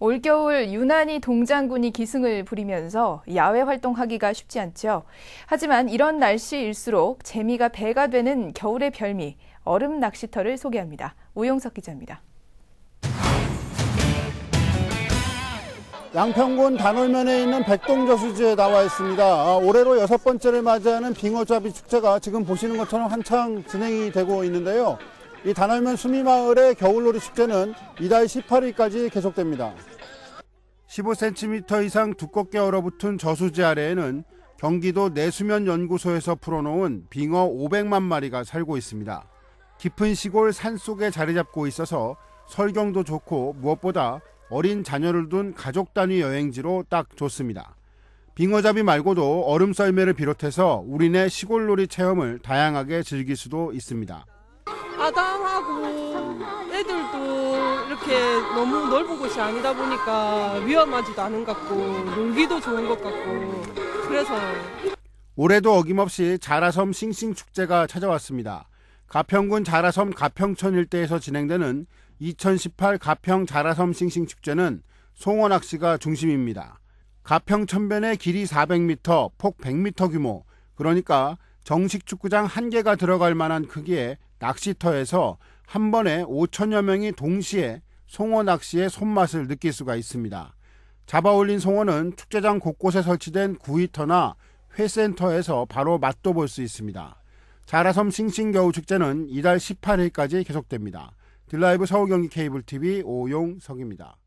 올겨울 유난히 동장군이 기승을 부리면서 야외 활동하기가 쉽지 않죠. 하지만 이런 날씨일수록 재미가 배가 되는 겨울의 별미, 얼음 낚시터를 소개합니다. 우용석 기자입니다. 양평군 단월면에 있는 백동저수지에 나와 있습니다. 아, 올해로 여섯 번째를 맞이하는 빙어잡이 축제가 지금 보시는 것처럼 한창 진행이 되고 있는데요. 이 단월면 수미마을의 겨울놀이 축제는 이달 18일까지 계속됩니다. 15cm 이상 두껍게 얼어붙은 저수지 아래에는 경기도 내수면연구소에서 풀어놓은 빙어 500만 마리가 살고 있습니다. 깊은 시골 산 속에 자리 잡고 있어서 설경도 좋고 무엇보다 어린 자녀를 둔 가족 단위 여행지로 딱 좋습니다. 빙어잡이 말고도 얼음 썰매를 비롯해서 우리네 시골놀이 체험을 다양하게 즐길 수도 있습니다. 마당하고 애들도 이렇게 너무 넓은 곳이 아니다 보니까 위험하지도 않은 것 같고 용기도 좋은 것 같고 그래서 올해도 어김없이 자라섬 싱싱 축제가 찾아왔습니다. 가평군 자라섬 가평천 일대에서 진행되는 2018 가평 자라섬 싱싱 축제는 송원 학씨가 중심입니다. 가평 천변의 길이 400m, 폭 100m 규모, 그러니까 정식 축구장 한 개가 들어갈 만한 크기의 낚시터에서 한 번에 5천여 명이 동시에 송어 낚시의 손맛을 느낄 수가 있습니다. 잡아올린 송어는 축제장 곳곳에 설치된 구이터나 회센터에서 바로 맛도 볼 수 있습니다. 자라섬 싱싱겨우 축제는 이달 18일까지 계속됩니다. 딜라이브 서울경기 케이블 TV 오용석입니다.